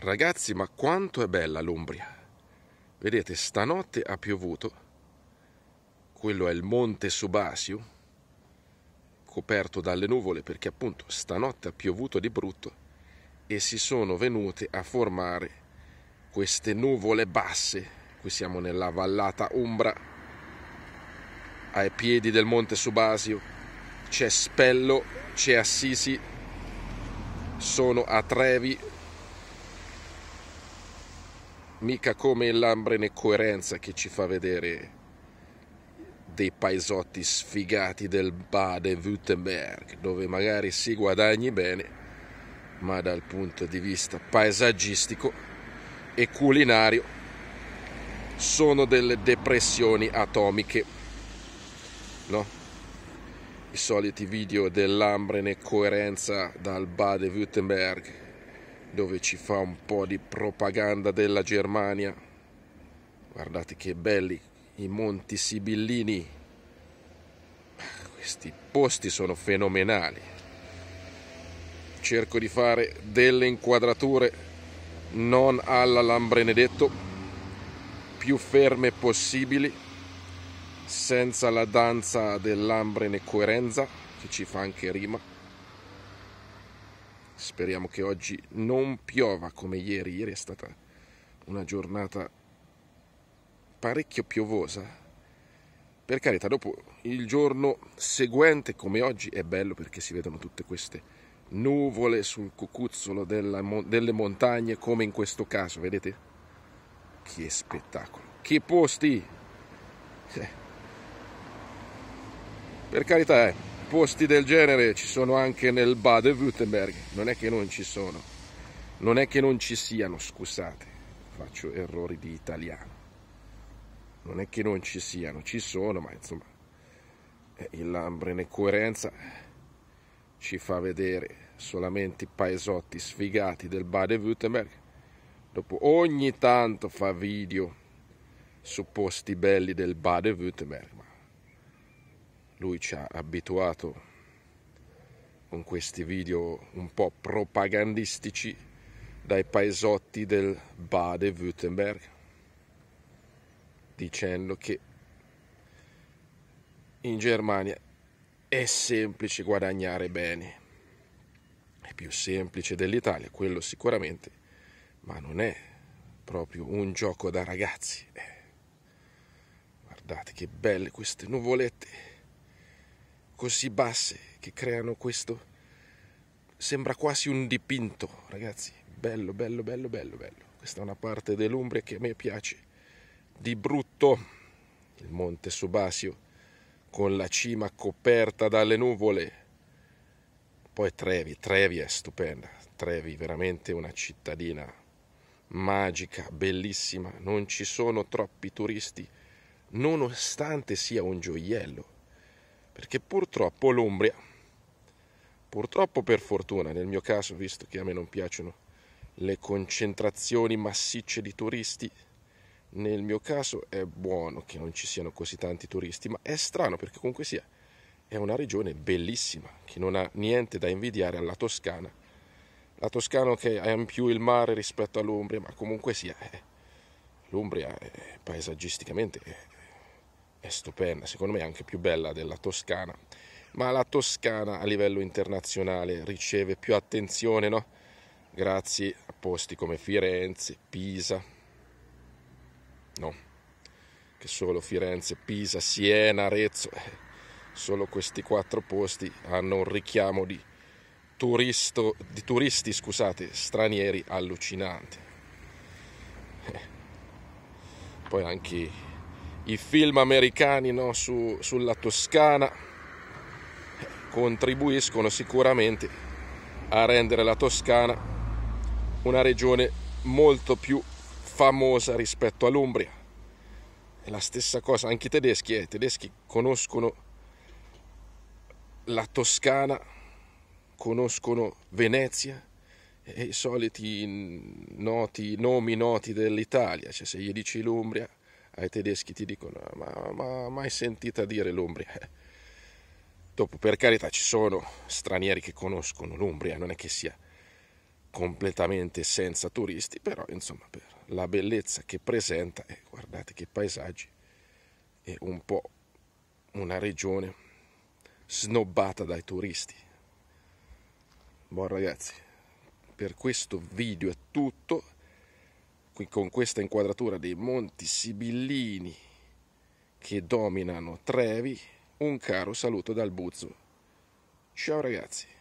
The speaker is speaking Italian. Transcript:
Ragazzi, ma quanto è bella l'Umbria! Vedete, stanotte ha piovuto. Quello è il monte Subasio, coperto dalle nuvole perché appunto stanotte ha piovuto di brutto e si sono venute a formare queste nuvole basse. Qui siamo nella vallata Umbra, ai piedi del monte Subasio. C'è Spello, c'è Assisi, sono a Trevi, mica come l'ambrene coerenza che ci fa vedere dei paesotti sfigati del Baden-Württemberg, dove magari si guadagni bene, ma dal punto di vista paesaggistico e culinario sono delle depressioni atomiche. No? I soliti video dell'ambrene coerenza dal Baden-Württemberg dove ci fa un po' di propaganda della Germania. Guardate che belli i Monti Sibillini. Questi posti sono fenomenali. Cerco di fare delle inquadrature non alla Lambrenedetto, più ferme possibili, senza la danza dell'ambrene coerenza, che ci fa anche rima Speriamo che oggi non piova come ieri. Ieri è stata una giornata parecchio piovosa. Per carità, dopo il giorno seguente, come oggi, è bello perché si vedono tutte queste nuvole sul cucuzzolo della, delle montagne, come in questo caso, vedete? Che spettacolo! Che posti! Eh. Per carità, eh posti del genere ci sono anche nel Baden-Württemberg, non è che non ci sono, non è che non ci siano, scusate, faccio errori di italiano, non è che non ci siano, ci sono, ma insomma eh, il Lambre in coerenza ci fa vedere solamente i paesotti sfigati del Baden-Württemberg, dopo ogni tanto fa video su posti belli del Baden-Württemberg lui ci ha abituato con questi video un po' propagandistici dai paesotti del Baden-Württemberg dicendo che in Germania è semplice guadagnare bene è più semplice dell'Italia quello sicuramente ma non è proprio un gioco da ragazzi eh, guardate che belle queste nuvolette così basse che creano questo. Sembra quasi un dipinto, ragazzi. Bello, bello, bello, bello, bello. Questa è una parte dell'Umbria che a me piace. Di brutto, il monte Subasio, con la cima coperta dalle nuvole. Poi Trevi, Trevi è stupenda. Trevi, veramente una cittadina magica, bellissima. Non ci sono troppi turisti, nonostante sia un gioiello perché purtroppo l'Umbria, purtroppo per fortuna nel mio caso, visto che a me non piacciono le concentrazioni massicce di turisti, nel mio caso è buono che non ci siano così tanti turisti, ma è strano perché comunque sia, è una regione bellissima che non ha niente da invidiare alla Toscana. La Toscana che ha in più il mare rispetto all'Umbria, ma comunque sia, eh, l'Umbria eh, paesaggisticamente è stupenda, secondo me è anche più bella della Toscana, ma la Toscana a livello internazionale riceve più attenzione, no? Grazie a posti come Firenze, Pisa, no, che solo Firenze, Pisa, Siena, Arezzo, eh, solo questi quattro posti hanno un richiamo di, turisto, di turisti scusate, stranieri allucinanti. Eh. Poi anche i film americani no, su, sulla Toscana contribuiscono sicuramente a rendere la Toscana una regione molto più famosa rispetto all'Umbria. È la stessa cosa anche i tedeschi, eh, i tedeschi conoscono la Toscana, conoscono Venezia e i soliti noti, nomi noti dell'Italia, cioè se gli dici l'Umbria ai tedeschi ti dicono ma, ma mai sentita dire l'Umbria? Eh. Dopo per carità ci sono stranieri che conoscono l'Umbria, non è che sia completamente senza turisti, però insomma per la bellezza che presenta, eh, guardate che paesaggi, è un po' una regione snobbata dai turisti. Buon ragazzi, per questo video è tutto con questa inquadratura dei monti sibillini che dominano Trevi, un caro saluto dal Buzzo. Ciao ragazzi!